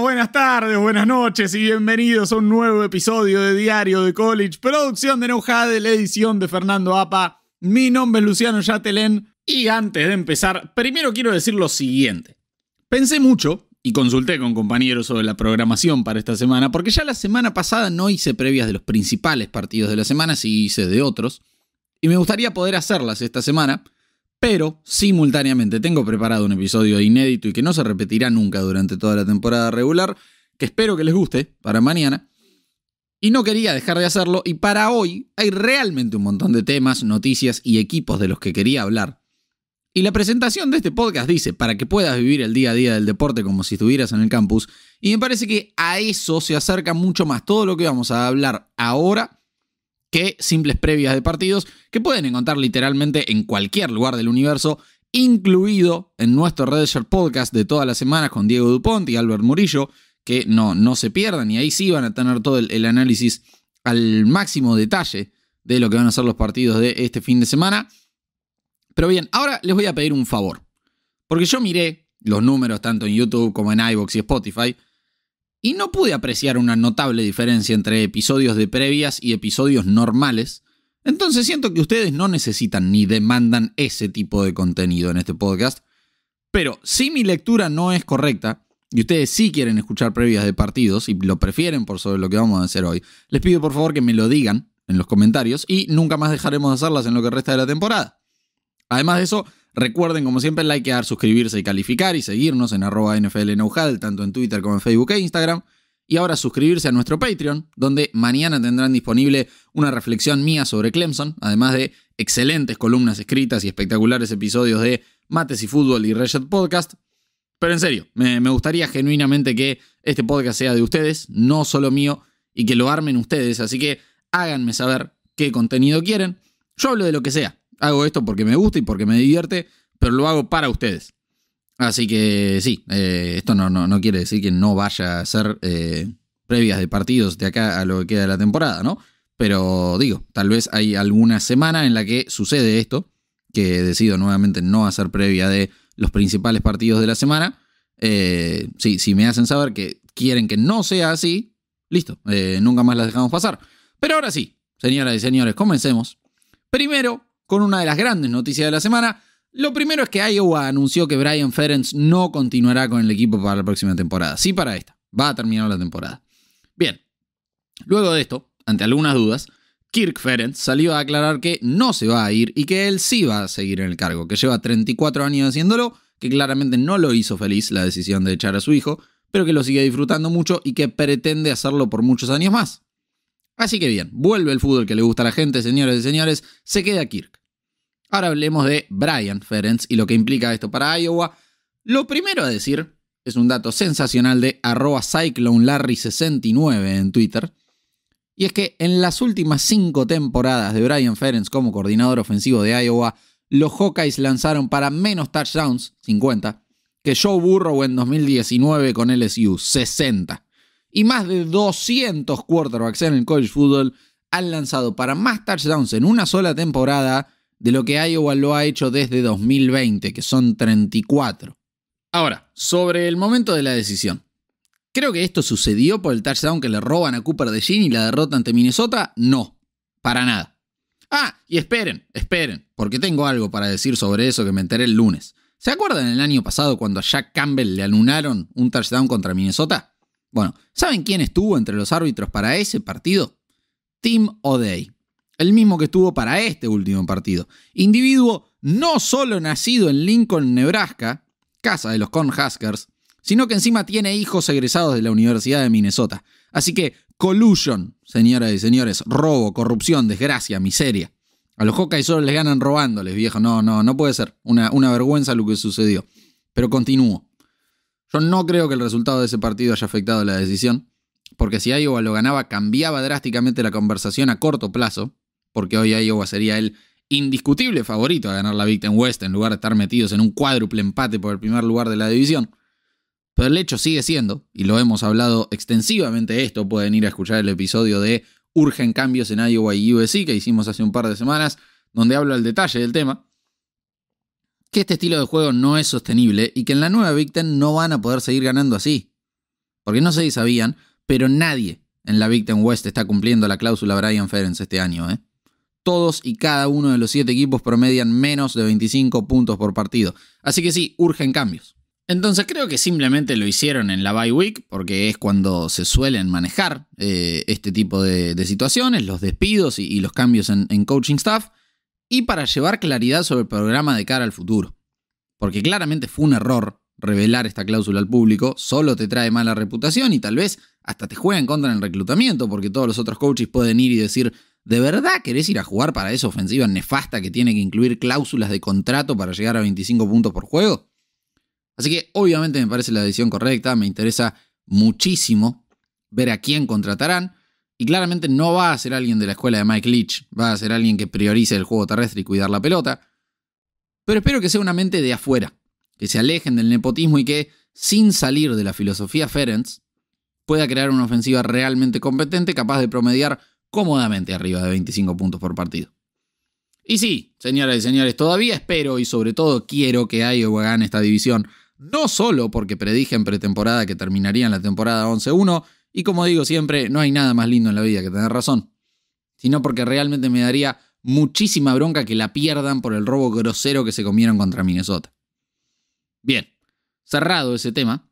buenas tardes, buenas noches y bienvenidos a un nuevo episodio de Diario de College, producción de de la edición de Fernando Apa. Mi nombre es Luciano Yatelén y antes de empezar, primero quiero decir lo siguiente. Pensé mucho y consulté con compañeros sobre la programación para esta semana, porque ya la semana pasada no hice previas de los principales partidos de la semana, sí hice de otros, y me gustaría poder hacerlas esta semana pero simultáneamente tengo preparado un episodio inédito y que no se repetirá nunca durante toda la temporada regular, que espero que les guste para mañana. Y no quería dejar de hacerlo y para hoy hay realmente un montón de temas, noticias y equipos de los que quería hablar. Y la presentación de este podcast dice, para que puedas vivir el día a día del deporte como si estuvieras en el campus, y me parece que a eso se acerca mucho más todo lo que vamos a hablar ahora que simples previas de partidos que pueden encontrar literalmente en cualquier lugar del universo, incluido en nuestro Redshirt Podcast de todas las semanas con Diego Dupont y Albert Murillo, que no, no se pierdan y ahí sí van a tener todo el, análisis al máximo detalle de lo que van a ser los partidos de este fin de semana. Pero bien, ahora les voy a pedir un favor, porque yo miré los números tanto en YouTube como en iBox y Spotify, y no pude apreciar una notable diferencia entre episodios de previas y episodios normales, entonces siento que ustedes no necesitan ni demandan ese tipo de contenido en este podcast. Pero si mi lectura no es correcta, y ustedes sí quieren escuchar previas de partidos y lo prefieren por sobre lo que vamos a hacer hoy, les pido por favor que me lo digan en los comentarios y nunca más dejaremos de hacerlas en lo que resta de la temporada. Además de eso, Recuerden, como siempre, likear, suscribirse y calificar y seguirnos en arroba NFL tanto en Twitter como en Facebook e Instagram. Y ahora suscribirse a nuestro Patreon, donde mañana tendrán disponible una reflexión mía sobre Clemson, además de excelentes columnas escritas y espectaculares episodios de Mates y Fútbol y Reset Podcast. Pero en serio, me, me gustaría genuinamente que este podcast sea de ustedes, no solo mío, y que lo armen ustedes. Así que háganme saber qué contenido quieren. Yo hablo de lo que sea hago esto porque me gusta y porque me divierte, pero lo hago para ustedes. Así que sí, eh, esto no, no, quiere decir que no vaya a ser eh, previas de partidos de acá a lo que queda de la temporada, ¿no? Pero digo, tal vez hay alguna semana en la que sucede esto, que decido nuevamente no hacer previa de los principales partidos de la semana. Eh, sí, si me hacen saber que quieren que no sea así, listo, nunca más las dejamos pasar. Pero ahora sí, señoras y señores, comencemos. Primero, con una de las grandes noticias de la semana. Lo primero es que Iowa anunció que Brian Ferenc no continuará con el equipo para la próxima temporada. Sí, para esta. Va a terminar la temporada. Bien. Luego de esto, ante algunas dudas, Kirk Ferenc salió a aclarar que no se va a ir y que él sí va a seguir en el cargo, que lleva 34 años haciéndolo, que claramente no lo hizo feliz la decisión de echar a su hijo, pero que lo sigue disfrutando mucho y que pretende hacerlo por muchos años más. Así que bien, vuelve el fútbol que le gusta a la gente, señores y señores, se queda Kirk. Ahora hablemos de Brian Ferenc y lo que implica esto para Iowa. Lo primero a decir es un dato sensacional de arroba CycloneLarry69 en Twitter. Y es que en las últimas cinco temporadas de Brian Ferenc como coordinador ofensivo de Iowa, los Hawkeyes lanzaron para menos touchdowns, 50, que Joe Burrow en 2019 con LSU, 60. Y más de 200 quarterbacks en el college football han lanzado para más touchdowns en una sola temporada de lo que Iowa lo ha hecho desde 2020, que son 34. Ahora, sobre el momento de la decisión. Creo que esto sucedió por el touchdown que le roban a Cooper de Gin y la derrota ante Minnesota. No, para nada. Ah, y esperen, esperen, porque tengo algo para decir sobre eso que me enteré el lunes. ¿Se acuerdan el año pasado cuando a Jack Campbell le anunaron un touchdown contra Minnesota? Bueno, ¿saben quién estuvo entre los árbitros para ese partido? Tim O'Day el mismo que estuvo para este último partido. Individuo no solo nacido en Lincoln, Nebraska, casa de los Con Huskers, sino que encima tiene hijos egresados de la Universidad de Minnesota. Así que collusion, señoras y señores, robo, corrupción, desgracia, miseria. A los Hawkeyes solo les ganan robándoles, viejo. No, no, no puede ser. Una, una vergüenza lo que sucedió. Pero continúo. Yo no creo que el resultado de ese partido haya afectado la decisión, porque si Iowa lo ganaba cambiaba drásticamente la conversación a corto plazo, porque hoy Iowa sería el indiscutible favorito a ganar la Big Ten West en lugar de estar metidos en un cuádruple empate por el primer lugar de la división. Pero el hecho sigue siendo, y lo hemos hablado extensivamente esto, pueden ir a escuchar el episodio de Urgen Cambios en Iowa y USC que hicimos hace un par de semanas, donde hablo al detalle del tema, que este estilo de juego no es sostenible y que en la nueva Big Ten no van a poder seguir ganando así. Porque no sé si sabían, pero nadie en la Big Ten West está cumpliendo la cláusula Brian Ferentz este año, ¿eh? todos y cada uno de los siete equipos promedian menos de 25 puntos por partido. Así que sí, urgen cambios. Entonces creo que simplemente lo hicieron en la bye week porque es cuando se suelen manejar eh, este tipo de, situaciones, los despidos y, los cambios en, coaching staff, y para llevar claridad sobre el programa de cara al futuro. Porque claramente fue un error revelar esta cláusula al público, solo te trae mala reputación y tal vez hasta te juega en contra en el reclutamiento porque todos los otros coaches pueden ir y decir, ¿De verdad querés ir a jugar para esa ofensiva nefasta que tiene que incluir cláusulas de contrato para llegar a 25 puntos por juego? Así que obviamente me parece la decisión correcta, me interesa muchísimo ver a quién contratarán. Y claramente no va a ser alguien de la escuela de Mike Leach, va a ser alguien que priorice el juego terrestre y cuidar la pelota. Pero espero que sea una mente de afuera, que se alejen del nepotismo y que, sin salir de la filosofía Ferenc, pueda crear una ofensiva realmente competente capaz de promediar cómodamente arriba de 25 puntos por partido. Y sí, señoras y señores, todavía espero y sobre todo quiero que Iowa gane esta división, no solo porque predije en pretemporada que terminaría la temporada 11-1, y como digo siempre, no hay nada más lindo en la vida que tener razón, sino porque realmente me daría muchísima bronca que la pierdan por el robo grosero que se comieron contra Minnesota. Bien, cerrado ese tema,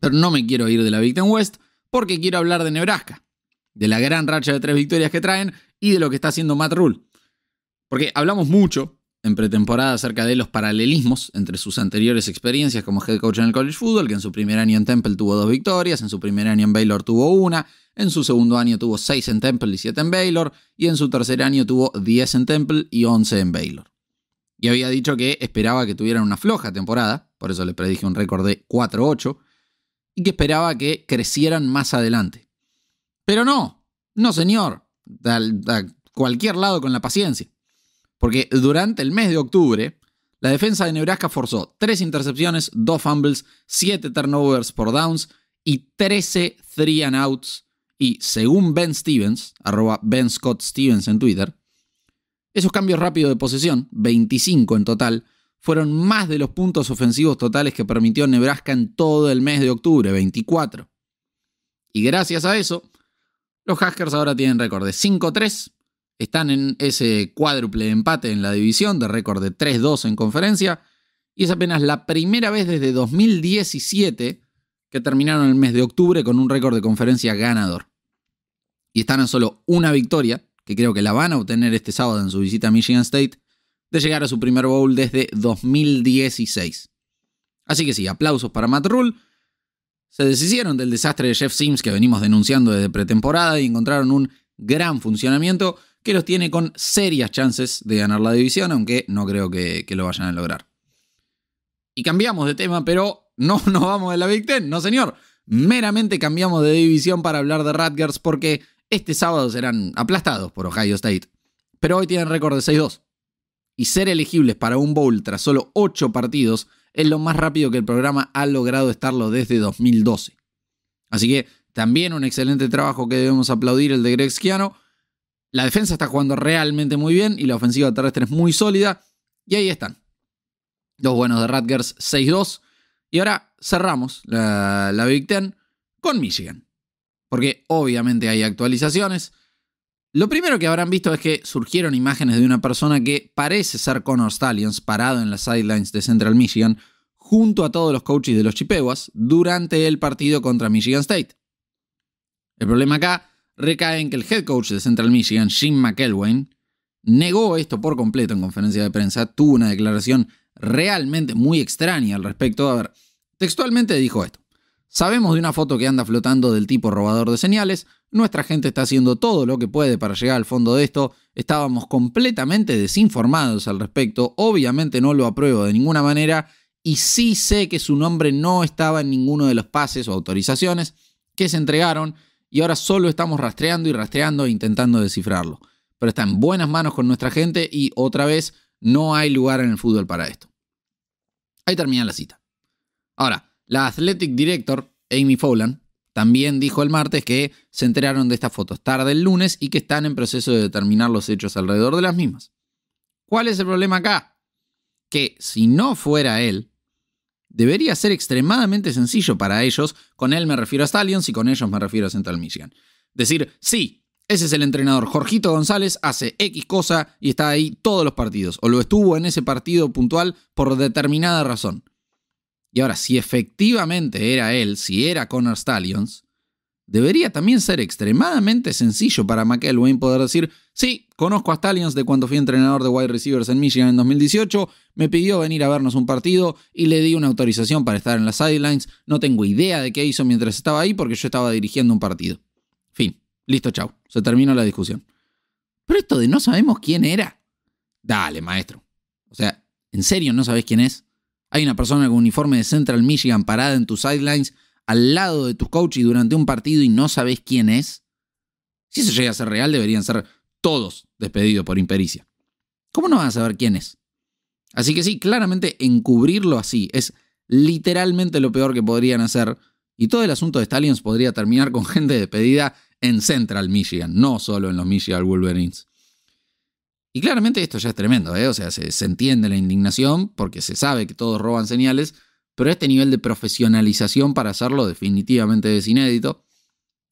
pero no me quiero ir de la Big Ten West porque quiero hablar de Nebraska de la gran racha de tres victorias que traen y de lo que está haciendo Matt Rule. Porque hablamos mucho en pretemporada acerca de los paralelismos entre sus anteriores experiencias como head coach en el college football, que en su primer año en Temple tuvo dos victorias, en su primer año en Baylor tuvo una, en su segundo año tuvo seis en Temple y siete en Baylor, y en su tercer año tuvo diez en Temple y once en Baylor. Y había dicho que esperaba que tuvieran una floja temporada, por eso le predije un récord de 4-8, y que esperaba que crecieran más adelante pero no, no señor, a, cualquier lado con la paciencia. Porque durante el mes de octubre, la defensa de Nebraska forzó 3 intercepciones, 2 fumbles, 7 turnovers por downs y 13 three and outs. Y según Ben Stevens, arroba Ben Scott Stevens en Twitter, esos cambios rápidos de posesión, 25 en total, fueron más de los puntos ofensivos totales que permitió Nebraska en todo el mes de octubre, 24. Y gracias a eso, los Huskers ahora tienen récord de 5-3. Están en ese cuádruple empate en la división de récord de 3-2 en conferencia. Y es apenas la primera vez desde 2017 que terminaron el mes de octubre con un récord de conferencia ganador. Y están a solo una victoria, que creo que la van a obtener este sábado en su visita a Michigan State, de llegar a su primer bowl desde 2016. Así que sí, aplausos para Matt Rule se deshicieron del desastre de Jeff Sims que venimos denunciando desde pretemporada y encontraron un gran funcionamiento que los tiene con serias chances de ganar la división, aunque no creo que, lo vayan a lograr. Y cambiamos de tema, pero no nos vamos de la Big Ten, no señor. Meramente cambiamos de división para hablar de Rutgers porque este sábado serán aplastados por Ohio State. Pero hoy tienen récord de 6-2 y ser elegibles para un bowl tras solo 8 partidos es lo más rápido que el programa ha logrado estarlo desde 2012. Así que también un excelente trabajo que debemos aplaudir el de Greg Schiano. La defensa está jugando realmente muy bien y la ofensiva terrestre es muy sólida. Y ahí están. Dos buenos de Rutgers, 6-2. Y ahora cerramos la, la Big Ten con Michigan. Porque obviamente hay actualizaciones. Lo primero que habrán visto es que surgieron imágenes de una persona que parece ser Connor Stallions parado en las sidelines de Central Michigan junto a todos los coaches de los Chippewas durante el partido contra Michigan State. El problema acá recae en que el head coach de Central Michigan, Jim McElwain, negó esto por completo en conferencia de prensa, tuvo una declaración realmente muy extraña al respecto. A ver, textualmente dijo esto. Sabemos de una foto que anda flotando del tipo robador de señales, nuestra gente está haciendo todo lo que puede para llegar al fondo de esto, estábamos completamente desinformados al respecto, obviamente no lo apruebo de ninguna manera y sí sé que su nombre no estaba en ninguno de los pases o autorizaciones que se entregaron y ahora solo estamos rastreando y rastreando e intentando descifrarlo. Pero está en buenas manos con nuestra gente y otra vez no hay lugar en el fútbol para esto. Ahí termina la cita. Ahora, la Athletic Director, Amy Fowland, también dijo el martes que se enteraron de estas fotos tarde el lunes y que están en proceso de determinar los hechos alrededor de las mismas. ¿Cuál es el problema acá? Que si no fuera él, debería ser extremadamente sencillo para ellos, con él me refiero a Stallions y con ellos me refiero a Central Michigan. Decir, sí, ese es el entrenador. Jorgito González hace X cosa y está ahí todos los partidos. O lo estuvo en ese partido puntual por determinada razón. Y ahora, si efectivamente era él, si era Connor Stallions, debería también ser extremadamente sencillo para McElwain poder decir, sí, conozco a Stallions de cuando fui entrenador de wide receivers en Michigan en 2018, me pidió venir a vernos un partido y le di una autorización para estar en las sidelines, no tengo idea de qué hizo mientras estaba ahí porque yo estaba dirigiendo un partido. Fin, listo, chau, se terminó la discusión. Pero esto de no sabemos quién era. Dale, maestro. O sea, ¿en serio no sabes quién es? Hay una persona con uniforme de Central Michigan parada en tus sidelines al lado de tus coaches durante un partido y no sabes quién es. Si eso llega a ser real, deberían ser todos despedidos por impericia. ¿Cómo no vas a saber quién es? Así que sí, claramente encubrirlo así es literalmente lo peor que podrían hacer. Y todo el asunto de Stallions podría terminar con gente despedida en Central Michigan, no solo en los Michigan Wolverines. Y claramente esto ya es tremendo, ¿eh? o sea, se, entiende la indignación porque se sabe que todos roban señales, pero este nivel de profesionalización para hacerlo definitivamente es inédito.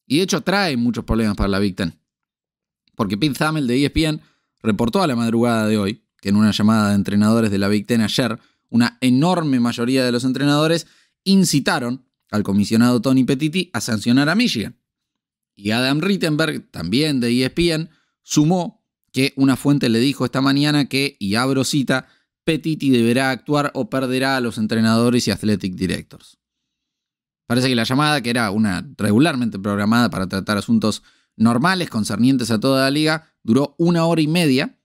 Y de hecho trae muchos problemas para la Big Ten. Porque Pete Thamel de ESPN reportó a la madrugada de hoy que en una llamada de entrenadores de la Big Ten ayer, una enorme mayoría de los entrenadores incitaron al comisionado Tony Petiti a sancionar a Michigan. Y Adam Rittenberg, también de ESPN, sumó que una fuente le dijo esta mañana que, y abro cita, Petiti deberá actuar o perderá a los entrenadores y athletic directors. Parece que la llamada, que era una regularmente programada para tratar asuntos normales concernientes a toda la liga, duró una hora y media,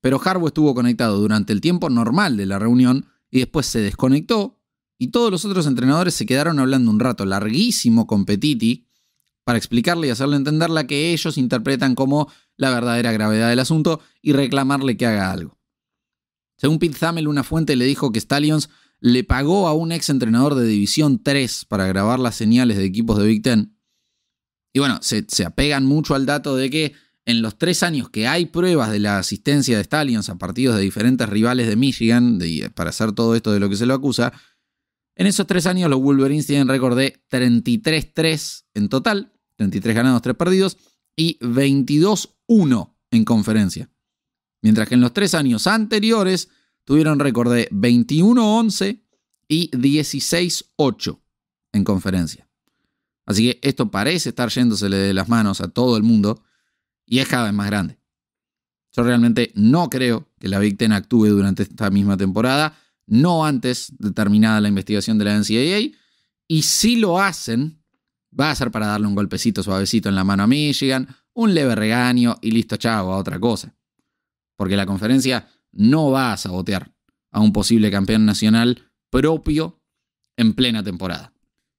pero Harbo estuvo conectado durante el tiempo normal de la reunión y después se desconectó y todos los otros entrenadores se quedaron hablando un rato larguísimo con Petiti para explicarle y hacerle entender la que ellos interpretan como la verdadera gravedad del asunto y reclamarle que haga algo. Según Pete Thamel, una fuente le dijo que Stallions le pagó a un ex entrenador de División 3 para grabar las señales de equipos de Big Ten. Y bueno, se, apegan mucho al dato de que en los tres años que hay pruebas de la asistencia de Stallions a partidos de diferentes rivales de Michigan, de, para hacer todo esto de lo que se lo acusa, en esos tres años los Wolverines tienen récord de 33-3 en total, 33 ganados, 3 perdidos, y 22-1 en conferencia. Mientras que en los tres años anteriores tuvieron récord de 21-11 y 16-8 en conferencia. Así que esto parece estar yéndosele de las manos a todo el mundo y es cada vez más grande. Yo realmente no creo que la Big actúe durante esta misma temporada, no antes de terminada la investigación de la NCAA, y si lo hacen, Va a ser para darle un golpecito suavecito en la mano a Michigan, un leve regaño y listo, chavo, a otra cosa. Porque la conferencia no va a sabotear a un posible campeón nacional propio en plena temporada.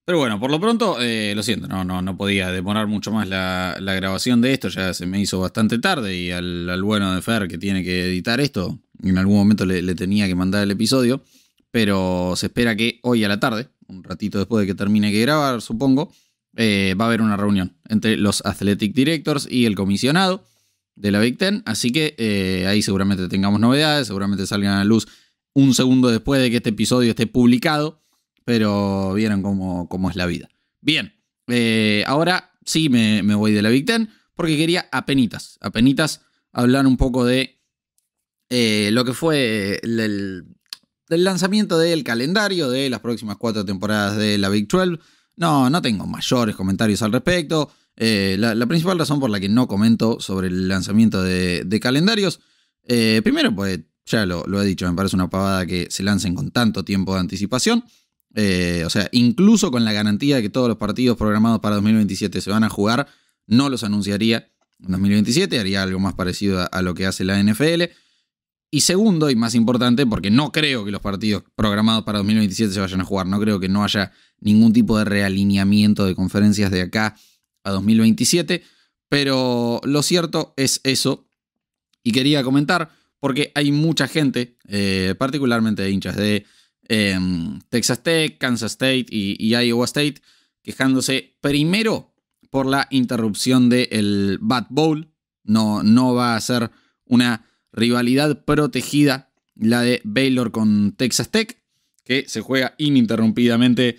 Pero bueno, por lo pronto, eh, lo siento, no, no, no podía demorar mucho más la, grabación de esto, ya se me hizo bastante tarde y al, bueno de Fer que tiene que editar esto, en algún momento le, le tenía que mandar el episodio, pero se espera que hoy a la tarde, un ratito después de que termine que grabar, supongo, eh, va a haber una reunión entre los Athletic Directors y el comisionado de la Big Ten. Así que eh, ahí seguramente tengamos novedades, seguramente salgan a la luz un segundo después de que este episodio esté publicado, pero vieron cómo, cómo es la vida. Bien, eh, ahora sí me, voy de la Big Ten porque quería apenitas, apenitas hablar un poco de lo que fue el, lanzamiento del calendario de las próximas cuatro temporadas de la Big 12 no, no tengo mayores comentarios al respecto. Eh, la, principal razón por la que no comento sobre el lanzamiento de, calendarios, eh, primero, pues ya lo, he dicho, me parece una pavada que se lancen con tanto tiempo de anticipación. Eh, o sea, incluso con la garantía de que todos los partidos programados para 2027 se van a jugar, no los anunciaría en 2027, haría algo más parecido a lo que hace la NFL. Y segundo, y más importante, porque no creo que los partidos programados para 2027 se vayan a jugar, no creo que no haya ningún tipo de realineamiento de conferencias de acá a 2027, pero lo cierto es eso. Y quería comentar, porque hay mucha gente, eh, particularmente hinchas de em, Texas Tech, Kansas State y, Iowa State, quejándose primero por la interrupción del de Bad Bowl. No, no va a ser una rivalidad protegida la de Baylor con Texas Tech, que se juega ininterrumpidamente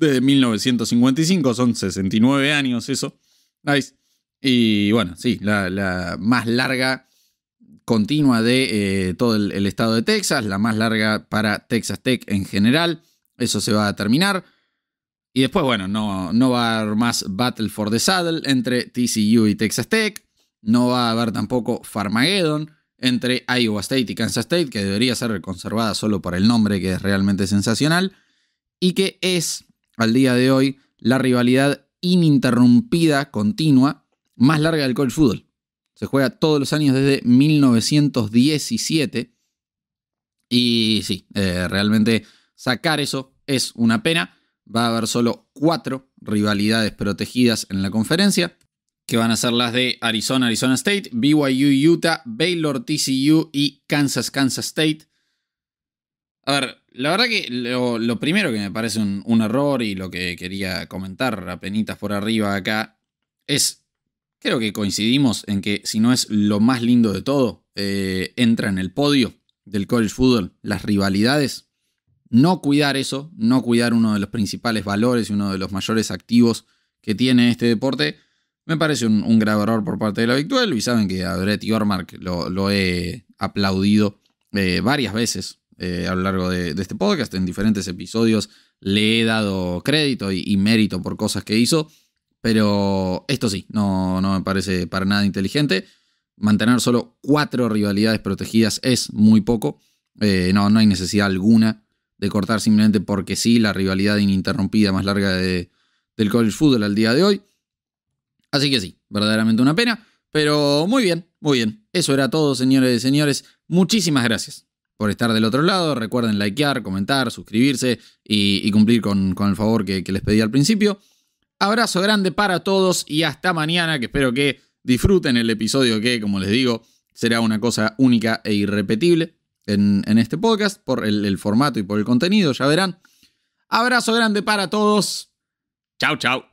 desde 1955, son 69 años eso. Nice. Y bueno, sí, la, más larga continua de eh, todo el, estado de Texas, la más larga para Texas Tech en general. Eso se va a terminar. Y después, bueno, no, no va a haber más Battle for the Saddle entre TCU y Texas Tech. No va a haber tampoco Farmageddon entre Iowa State y Kansas State, que debería ser conservada solo por el nombre, que es realmente sensacional. Y que es al día de hoy la rivalidad ininterrumpida, continua, más larga del college football. Se juega todos los años desde 1917. Y sí, eh, realmente sacar eso es una pena. Va a haber solo cuatro rivalidades protegidas en la conferencia, que van a ser las de Arizona, Arizona State, BYU, Utah, Baylor, TCU y Kansas, Kansas State. A ver, la verdad que lo, primero que me parece un, error y lo que quería comentar penitas por arriba acá es, creo que coincidimos en que si no es lo más lindo de todo, eh, entra en el podio del college football, las rivalidades. No cuidar eso, no cuidar uno de los principales valores y uno de los mayores activos que tiene este deporte, me parece un, grave error por parte de la Victuel, y saben que a Brett Yormark lo, lo he aplaudido eh, varias veces eh, a lo largo de, este podcast. En diferentes episodios le he dado crédito y, mérito por cosas que hizo, pero esto sí, no, no me parece para nada inteligente. Mantener solo cuatro rivalidades protegidas es muy poco. Eh, no, no hay necesidad alguna de cortar simplemente porque sí la rivalidad ininterrumpida más larga del college football al día de hoy. Así que sí, verdaderamente una pena. Pero muy bien, muy bien. Eso era todo, señores y señores. Muchísimas gracias por estar del otro lado. Recuerden likear, comentar, suscribirse y, cumplir con, el favor que, les pedí al principio. Abrazo grande para todos y hasta mañana, que espero que disfruten el episodio que, como les digo, será una cosa única e irrepetible en, este podcast por el, el formato y por el contenido, ya verán. Abrazo grande para todos. Chao, chao.